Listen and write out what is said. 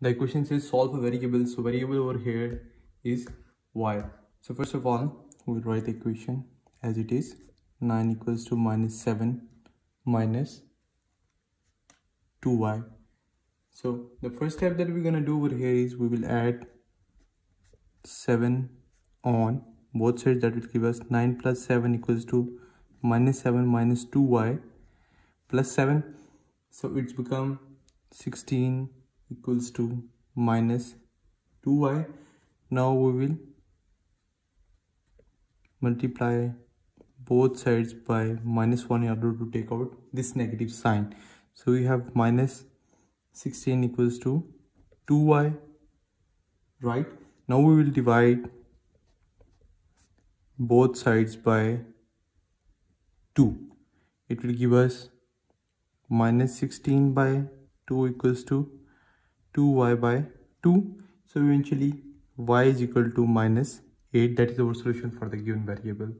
the equation says solve for variable so variable over here is y so first of all we'll write the equation as it is 9 equals to minus 7 minus 2y so the first step that we're gonna do over here is we will add 7 on both sides that will give us 9 plus 7 equals to minus 7 minus 2y plus 7 so it's become 16 equals to minus 2y now we will multiply both sides by minus 1 in order to take out this negative sign so we have minus 16 equals to 2y right now we will divide both sides by 2 it will give us minus 16 by 2 equals to 2y by 2 so eventually y is equal to minus 8 that is our solution for the given variable